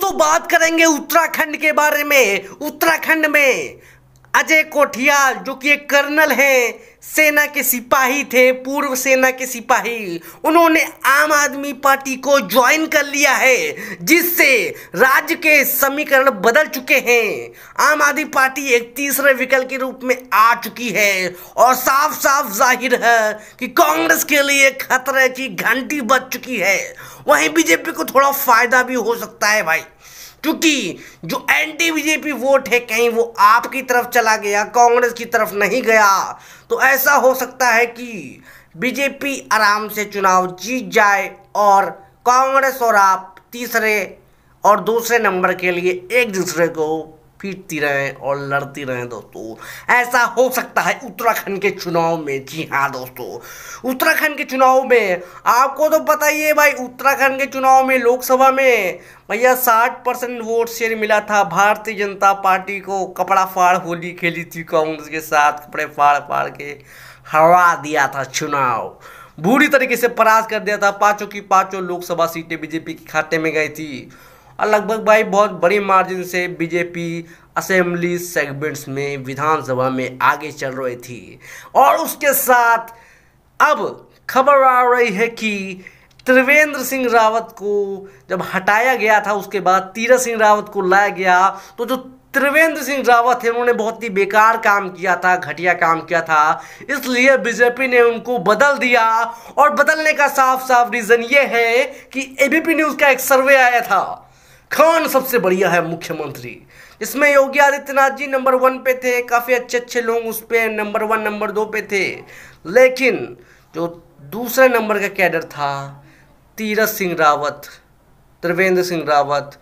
तो बात करेंगे उत्तराखंड के बारे में उत्तराखंड में अजय कोठिया जो कि एक कर्नल हैं सेना के सिपाही थे पूर्व सेना के सिपाही उन्होंने आम आदमी पार्टी को ज्वाइन कर लिया है जिससे राज्य के समीकरण बदल चुके हैं आम आदमी पार्टी एक तीसरे विकल्प के रूप में आ चुकी है और साफ साफ जाहिर है कि कांग्रेस के लिए खतरे की घंटी बज चुकी है वहीं बीजेपी को थोड़ा फायदा भी हो सकता है भाई क्योंकि जो एंटी बीजेपी वोट है कहीं वो आपकी तरफ चला गया कांग्रेस की तरफ नहीं गया तो ऐसा हो सकता है कि बीजेपी आराम से चुनाव जीत जाए और कांग्रेस और आप तीसरे और दूसरे नंबर के लिए एक दूसरे को पीटती रहें और लड़ती रहें दोस्तों ऐसा हो सकता है उत्तराखंड के चुनाव में जी हाँ दोस्तों उत्तराखंड के चुनाव में आपको तो पता ही है भाई उत्तराखंड के चुनाव में लोकसभा में भैया साठ परसेंट वोट शेयर मिला था भारतीय जनता पार्टी को कपड़ा फाड़ होली खेली थी कांग्रेस के साथ कपड़े फाड़ फाड़ के हवा दिया था चुनाव बुरी तरीके से परास कर दिया था पाँचों की पाँचों लोकसभा सीटें बीजेपी के खाते में गई थी और लगभग भाई बहुत बड़ी मार्जिन से बीजेपी असेंबली सेगमेंट्स में विधानसभा में आगे चल रही थी और उसके साथ अब खबर आ रही है कि त्रिवेंद्र सिंह रावत को जब हटाया गया था उसके बाद तीरथ सिंह रावत को लाया गया तो जो त्रिवेंद्र सिंह रावत है उन्होंने बहुत ही बेकार काम किया था घटिया काम किया था इसलिए बीजेपी ने उनको बदल दिया और बदलने का साफ साफ रीज़न ये है कि एबीपी न्यूज़ का एक सर्वे आया था खान सबसे बढ़िया है मुख्यमंत्री इसमें योगी आदित्यनाथ जी नंबर वन पे थे काफ़ी अच्छे अच्छे लोग उस पर नंबर वन नंबर दो पे थे लेकिन जो दूसरे नंबर का कैडर था तीरथ सिंह रावत त्रिवेंद्र सिंह रावत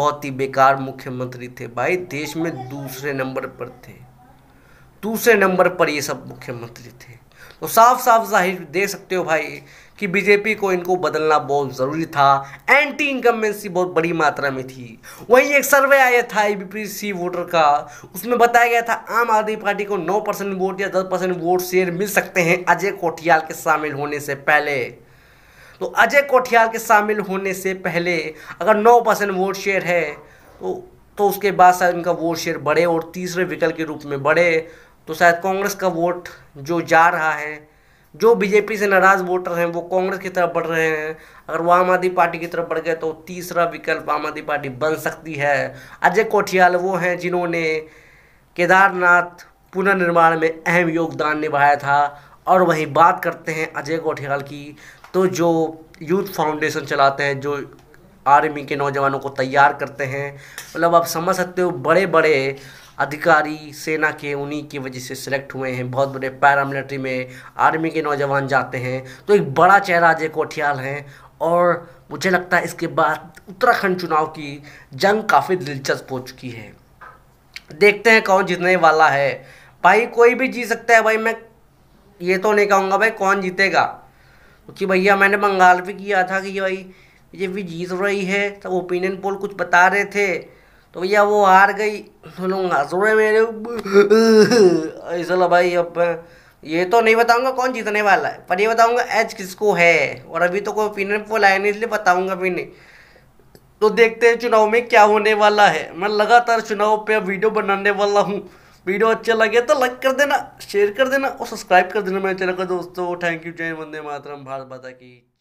बहुत ही बेकार मुख्यमंत्री थे भाई देश में दूसरे नंबर पर थे दूसरे नंबर पर ये सब मुख्यमंत्री थे तो साफ साफ जाहिर दे सकते हो भाई कि बीजेपी को इनको बदलना बहुत ज़रूरी था एंटी इनकम्बेंसी बहुत बड़ी मात्रा में थी वहीं एक सर्वे आया था एबीपीसी वोटर का उसमें बताया गया था आम आदमी पार्टी को 9 परसेंट वोट या 10 परसेंट वोट शेयर मिल सकते हैं अजय कोठियाल के शामिल होने से पहले तो अजय कोठियाल के शामिल होने से पहले अगर नौ परसेंट वोट शेयर है तो तो उसके बाद शायद उनका वोट शेयर बढ़े और तीसरे विकल्प के रूप में बढ़े तो शायद कांग्रेस का वोट जो जा रहा है जो बीजेपी से नाराज़ वोटर हैं वो कांग्रेस की तरफ बढ़ रहे हैं अगर वो आम आदमी पार्टी की तरफ बढ़ गए तो तीसरा विकल्प आम आदमी पार्टी बन सकती है अजय कोठियाल वो हैं जिन्होंने केदारनाथ पुनर्निर्माण में अहम योगदान निभाया था और वहीं बात करते हैं अजय कोठियाल की तो जो यूथ फाउंडेशन चलाते हैं जो आर्मी के नौजवानों को तैयार करते हैं मतलब आप समझ सकते हो बड़े बड़े अधिकारी सेना के उन्हीं की वजह से सिलेक्ट हुए हैं बहुत बड़े पैरामिलिट्री में आर्मी के नौजवान जाते हैं तो एक बड़ा चेहरा अजय कोठियाल हैं और मुझे लगता है इसके बाद उत्तराखंड चुनाव की जंग काफ़ी दिलचस्प हो चुकी है देखते हैं कौन जीतने वाला है भाई कोई भी जीत सकता है भाई मैं ये तो नहीं कहूँगा भाई कौन जीतेगा क्योंकि भैया मैंने बंगाल भी किया था कि भाई ये भी जीत रही है तब ओपिनियन पोल कुछ बता रहे थे तो भैया वो हार गई सुनूंगा लोग मेरे ऐसा भाई अब ये तो नहीं बताऊंगा कौन जीतने वाला है पर ये बताऊंगा एच किसको है और अभी तो कोई ओपिनियन पोल आया नहीं इसलिए बताऊंगा भी नहीं तो देखते हैं चुनाव में क्या होने वाला है मैं लगातार चुनाव पे वीडियो बनाने वाला हूँ वीडियो अच्छा लगे तो लाइक कर देना शेयर कर देना और सब्सक्राइब कर देना मेरे चैनल का दोस्तों थैंक यू जय वंदे मातरम भारत माता की